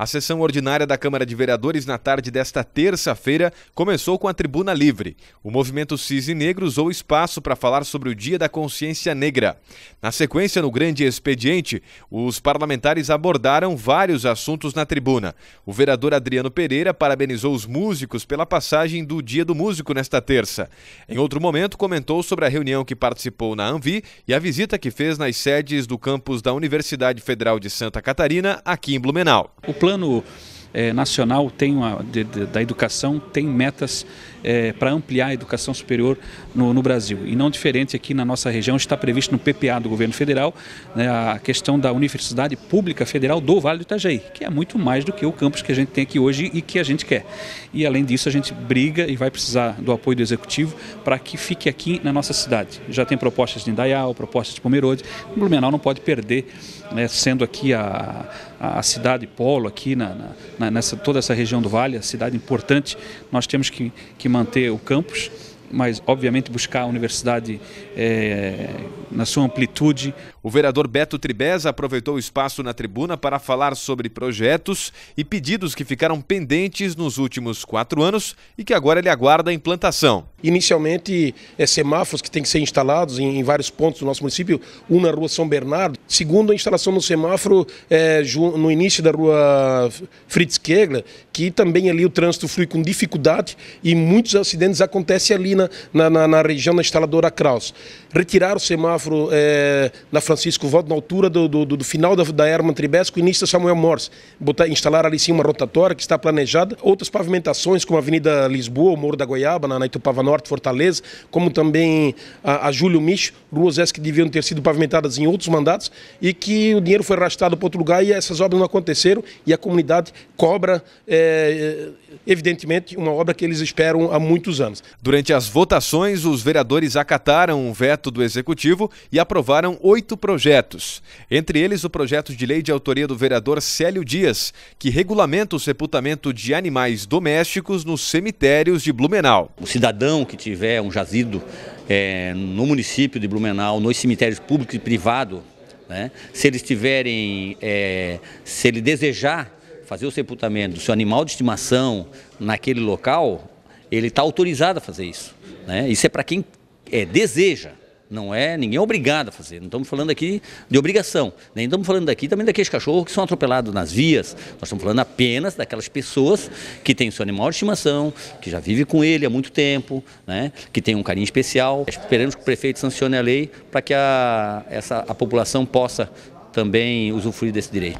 A sessão ordinária da Câmara de Vereadores na tarde desta terça-feira começou com a Tribuna Livre. O movimento Cis e Negro usou espaço para falar sobre o Dia da Consciência Negra. Na sequência, no grande expediente, os parlamentares abordaram vários assuntos na tribuna. O vereador Adriano Pereira parabenizou os músicos pela passagem do Dia do Músico nesta terça. Em outro momento, comentou sobre a reunião que participou na Anvi e a visita que fez nas sedes do campus da Universidade Federal de Santa Catarina, aqui em Blumenau. O plano é, nacional tem uma, de, de, da educação tem metas é, eh, para ampliar a educação superior no, no, Brasil. E não diferente aqui na nossa região, está previsto no PPA do governo federal né, a questão da Universidade Pública Federal do Vale do Itajaí, que é muito mais do que o campus que a gente tem aqui hoje e que a gente quer. E além disso, a gente briga e vai precisar do apoio do executivo para que fique aqui na nossa cidade. Já tem propostas de Indaial, propostas de Pomerode. O Blumenau não pode perder, né, sendo aqui a a cidade polo aqui, na, na, nessa, toda essa região do Vale, a cidade importante, nós temos que, que manter o campus, mas obviamente buscar a universidade é, na sua amplitude. O vereador Beto Tribeza aproveitou o espaço na tribuna para falar sobre projetos e pedidos que ficaram pendentes nos últimos quatro anos e que agora ele aguarda a implantação. Inicialmente, é semáforos que têm que ser instalados em, em vários pontos do nosso município, um na rua São Bernardo, segundo a instalação do semáforo é, no início da rua Fritz Kegler, que também ali o trânsito flui com dificuldade e muitos acidentes acontecem ali na, na, na região da instaladora Kraus. Retirar o semáforo é, na Francisco Valdo na altura do, do, do final da, da Herman Tribesco e início da Samuel Morse. Botar, instalar ali sim uma rotatória que está planejada. Outras pavimentações, como a Avenida Lisboa, o Morro da Goiaba, na, na Itupava Norte, Fortaleza, como também a, a Júlio Micho, ruas essas que deviam ter sido pavimentadas em outros mandatos e que o dinheiro foi arrastado para outro lugar e essas obras não aconteceram e a comunidade cobra, é, evidentemente, uma obra que eles esperam há muitos anos. Durante as votações, os vereadores acataram o veto do Executivo e aprovaram oito projetos, entre eles o projeto de lei de autoria do vereador Célio Dias, que regulamenta o sepultamento de animais domésticos nos cemitérios de Blumenau. O cidadão que tiver um jazido é, no município de Blumenau, nos cemitérios público e privado, né, se eles tiverem, é, se ele desejar fazer o sepultamento do seu animal de estimação naquele local, ele está autorizado a fazer isso. Né? Isso é para quem é, deseja. Não é, ninguém é obrigado a fazer. Não estamos falando aqui de obrigação. Nem estamos falando aqui também daqueles cachorros que são atropelados nas vias. Nós estamos falando apenas daquelas pessoas que têm o seu animal de estimação, que já vive com ele há muito tempo, né? que tem um carinho especial. Esperamos que o prefeito sancione a lei para que a, essa, a população possa também usufruir desse direito.